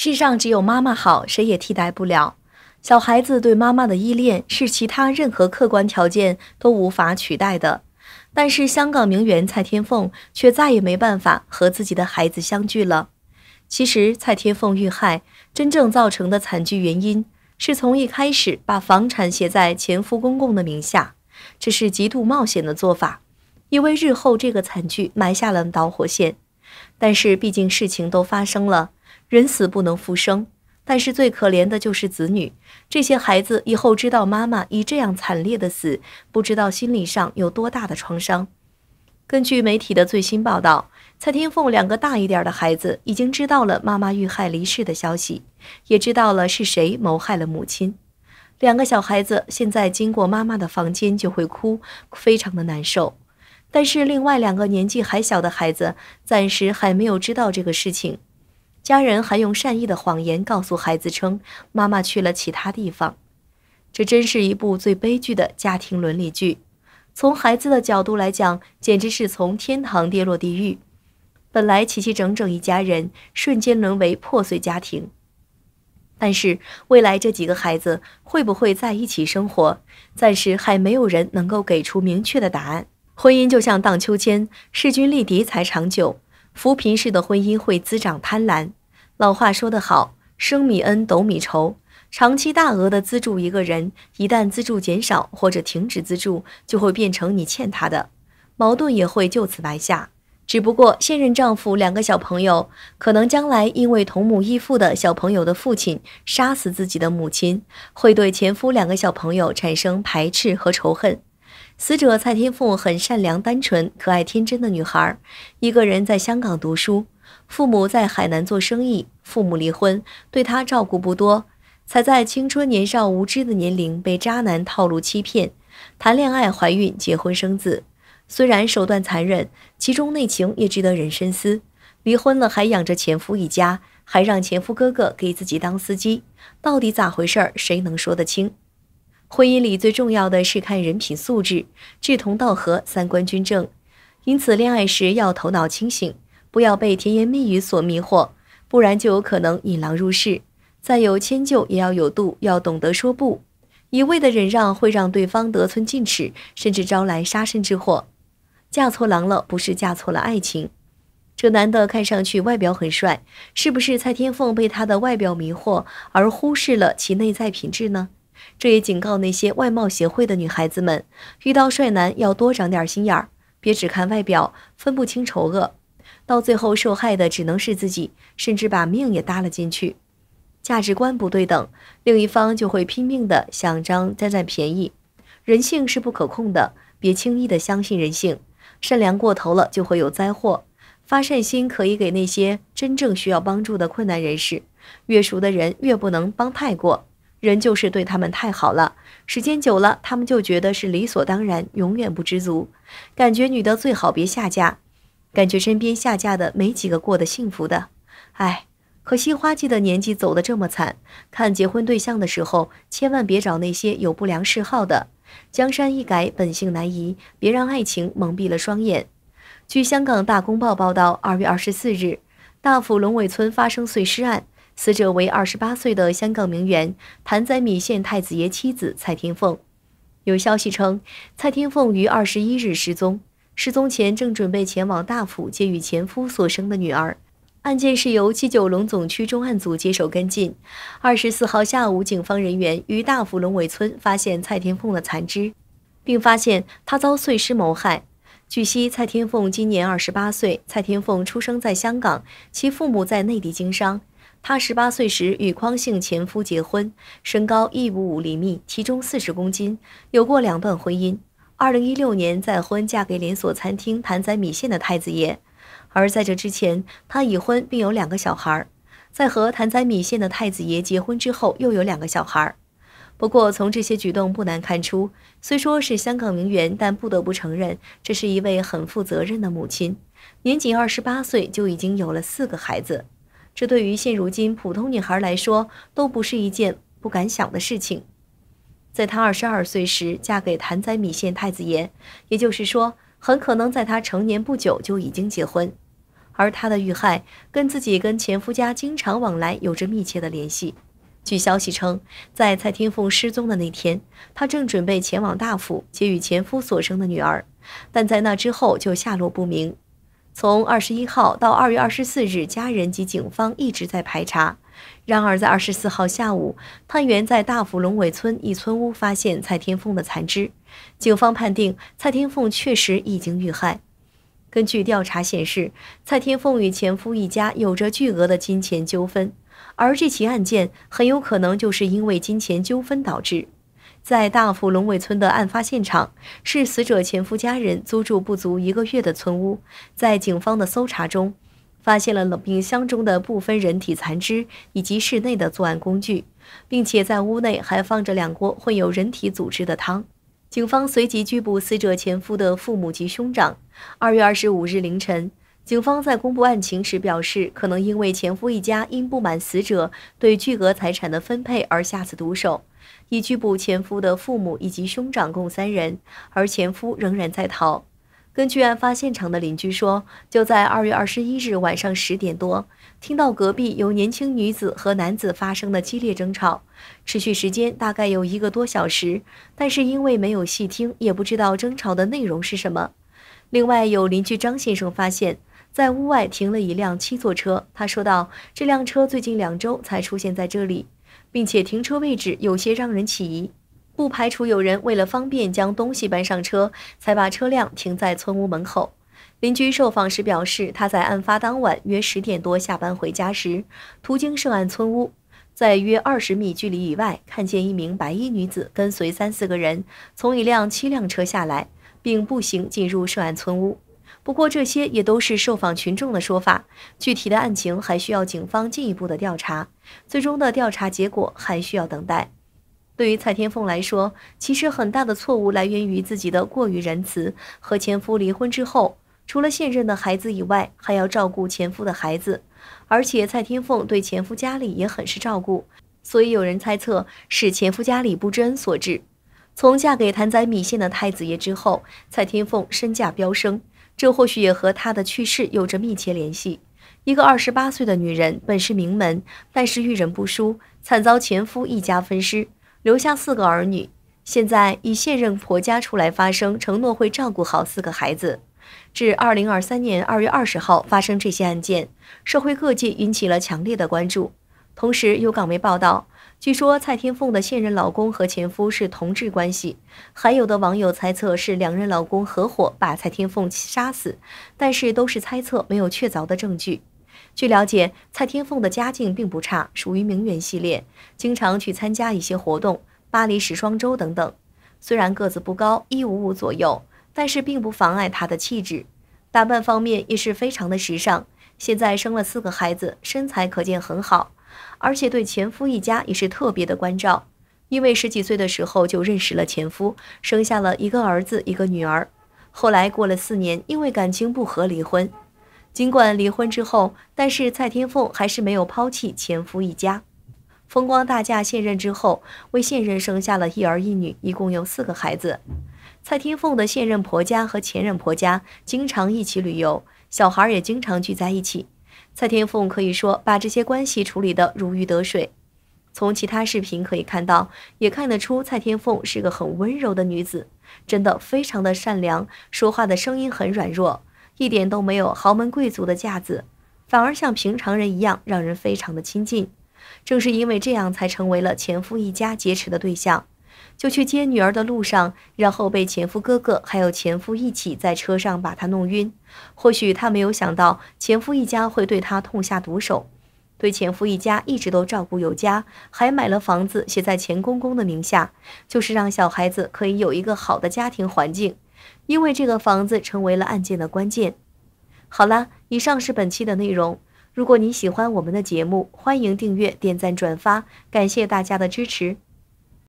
世上只有妈妈好，谁也替代不了。小孩子对妈妈的依恋是其他任何客观条件都无法取代的。但是，香港名媛蔡天凤却再也没办法和自己的孩子相聚了。其实，蔡天凤遇害真正造成的惨剧原因，是从一开始把房产写在前夫公公的名下，这是极度冒险的做法，也为日后这个惨剧埋下了导火线。但是，毕竟事情都发生了。人死不能复生，但是最可怜的就是子女。这些孩子以后知道妈妈以这样惨烈的死，不知道心理上有多大的创伤。根据媒体的最新报道，蔡天凤两个大一点的孩子已经知道了妈妈遇害离世的消息，也知道了是谁谋害了母亲。两个小孩子现在经过妈妈的房间就会哭，非常的难受。但是另外两个年纪还小的孩子暂时还没有知道这个事情。家人还用善意的谎言告诉孩子称，妈妈去了其他地方。这真是一部最悲剧的家庭伦理剧。从孩子的角度来讲，简直是从天堂跌落地狱。本来齐齐整整一家人，瞬间沦为破碎家庭。但是未来这几个孩子会不会在一起生活，暂时还没有人能够给出明确的答案。婚姻就像荡秋千，势均力敌才长久。扶贫式的婚姻会滋长贪婪。老话说得好，“生米恩，斗米仇”。长期大额的资助一个人，一旦资助减少或者停止资助，就会变成你欠他的，矛盾也会就此埋下。只不过现任丈夫两个小朋友，可能将来因为同母异父的小朋友的父亲杀死自己的母亲，会对前夫两个小朋友产生排斥和仇恨。死者蔡天凤很善良、单纯、可爱、天真的女孩，一个人在香港读书。父母在海南做生意，父母离婚，对他照顾不多，才在青春年少无知的年龄被渣男套路欺骗，谈恋爱、怀孕、结婚、生子，虽然手段残忍，其中内情也值得人深思。离婚了还养着前夫一家，还让前夫哥哥给自己当司机，到底咋回事儿？谁能说得清？婚姻里最重要的是看人品素质，志同道合，三观均正，因此恋爱时要头脑清醒。不要被甜言蜜语所迷惑，不然就有可能引狼入室。再有迁就也要有度，要懂得说不。一味的忍让会让对方得寸进尺，甚至招来杀身之祸。嫁错郎了，不是嫁错了爱情。这男的看上去外表很帅，是不是蔡天凤被他的外表迷惑而忽视了其内在品质呢？这也警告那些外貌协会的女孩子们，遇到帅男要多长点心眼儿，别只看外表，分不清丑恶。到最后受害的只能是自己，甚至把命也搭了进去。价值观不对等，另一方就会拼命的想张占占便宜。人性是不可控的，别轻易的相信人性。善良过头了就会有灾祸。发善心可以给那些真正需要帮助的困难人士。越熟的人越不能帮太过，人就是对他们太好了，时间久了他们就觉得是理所当然，永远不知足。感觉女的最好别下嫁。感觉身边下嫁的没几个过得幸福的，哎，可惜花季的年纪走的这么惨。看结婚对象的时候，千万别找那些有不良嗜好的。江山易改，本性难移，别让爱情蒙蔽了双眼。据香港《大公报》报道，二月二十四日，大埔龙尾村发生碎尸案，死者为二十八岁的香港名媛谭仔米线太子爷妻子蔡天凤。有消息称，蔡天凤于二十一日失踪。失踪前正准备前往大埔接与前夫所生的女儿。案件是由七九龙总区重案组接手跟进。二十四号下午，警方人员于大埔龙尾村发现蔡天凤的残肢，并发现她遭碎尸谋害。据悉，蔡天凤今年二十八岁，蔡天凤出生在香港，其父母在内地经商。她十八岁时与匡姓前夫结婚，身高一五五厘米，体重四十公斤，有过两段婚姻。二零一六年再婚，嫁给连锁餐厅谭仔米线的太子爷。而在这之前，她已婚并有两个小孩。在和谭仔米线的太子爷结婚之后，又有两个小孩。不过，从这些举动不难看出，虽说是香港名媛，但不得不承认，这是一位很负责任的母亲。年仅二十八岁就已经有了四个孩子，这对于现如今普通女孩来说，都不是一件不敢想的事情。在她二十二岁时嫁给谭仔米县太子爷，也就是说，很可能在她成年不久就已经结婚。而她的遇害跟自己跟前夫家经常往来有着密切的联系。据消息称，在蔡天凤失踪的那天，她正准备前往大府接与前夫所生的女儿，但在那之后就下落不明。从二十一号到二月二十四日，家人及警方一直在排查。然而，在二十四号下午，探员在大埔龙尾村一村屋发现蔡天凤的残肢，警方判定蔡天凤确实已经遇害。根据调查显示，蔡天凤与前夫一家有着巨额的金钱纠纷，而这起案件很有可能就是因为金钱纠纷导致。在大埔龙尾村的案发现场，是死者前夫家人租住不足一个月的村屋，在警方的搜查中。发现了冷冰箱中的部分人体残肢以及室内的作案工具，并且在屋内还放着两锅混有人体组织的汤。警方随即拘捕死者前夫的父母及兄长。二月二十五日凌晨，警方在公布案情时表示，可能因为前夫一家因不满死者对巨额财产的分配而下此毒手，已拘捕前夫的父母以及兄长共三人，而前夫仍然在逃。根据案发现场的邻居说，就在二月二十一日晚上十点多，听到隔壁有年轻女子和男子发生的激烈争吵，持续时间大概有一个多小时。但是因为没有细听，也不知道争吵的内容是什么。另外，有邻居张先生发现，在屋外停了一辆七座车。他说道：“这辆车最近两周才出现在这里，并且停车位置有些让人起疑。”不排除有人为了方便将东西搬上车，才把车辆停在村屋门口。邻居受访时表示，他在案发当晚约十点多下班回家时，途经涉案村屋，在约二十米距离以外看见一名白衣女子跟随三四个人从一辆七辆车下来，并步行进入涉案村屋。不过，这些也都是受访群众的说法，具体的案情还需要警方进一步的调查，最终的调查结果还需要等待。对于蔡天凤来说，其实很大的错误来源于自己的过于仁慈。和前夫离婚之后，除了现任的孩子以外，还要照顾前夫的孩子，而且蔡天凤对前夫家里也很是照顾，所以有人猜测是前夫家里不知恩所致。从嫁给谭仔米线的太子爷之后，蔡天凤身价飙升，这或许也和她的去世有着密切联系。一个二十八岁的女人，本是名门，但是遇人不淑，惨遭前夫一家分尸。留下四个儿女，现在以现任婆家出来发声，承诺会照顾好四个孩子。至二零二三年二月二十号发生这些案件，社会各界引起了强烈的关注。同时，有港媒报道，据说蔡天凤的现任老公和前夫是同志关系，还有的网友猜测是两人老公合伙把蔡天凤杀死，但是都是猜测，没有确凿的证据。据了解，蔡天凤的家境并不差，属于名媛系列，经常去参加一些活动，巴黎时装周等等。虽然个子不高，一五五左右，但是并不妨碍她的气质。打扮方面也是非常的时尚。现在生了四个孩子，身材可见很好，而且对前夫一家也是特别的关照。因为十几岁的时候就认识了前夫，生下了一个儿子一个女儿。后来过了四年，因为感情不和离婚。尽管离婚之后，但是蔡天凤还是没有抛弃前夫一家，风光大嫁现任之后，为现任生下了一儿一女，一共有四个孩子。蔡天凤的现任婆家和前任婆家经常一起旅游，小孩也经常聚在一起。蔡天凤可以说把这些关系处理得如鱼得水。从其他视频可以看到，也看得出蔡天凤是个很温柔的女子，真的非常的善良，说话的声音很软弱。一点都没有豪门贵族的架子，反而像平常人一样，让人非常的亲近。正是因为这样，才成为了前夫一家劫持的对象。就去接女儿的路上，然后被前夫哥哥还有前夫一起在车上把她弄晕。或许她没有想到，前夫一家会对她痛下毒手。对前夫一家一直都照顾有加，还买了房子写在前公公的名下，就是让小孩子可以有一个好的家庭环境。因为这个房子成为了案件的关键。好了，以上是本期的内容。如果你喜欢我们的节目，欢迎订阅、点赞、转发，感谢大家的支持。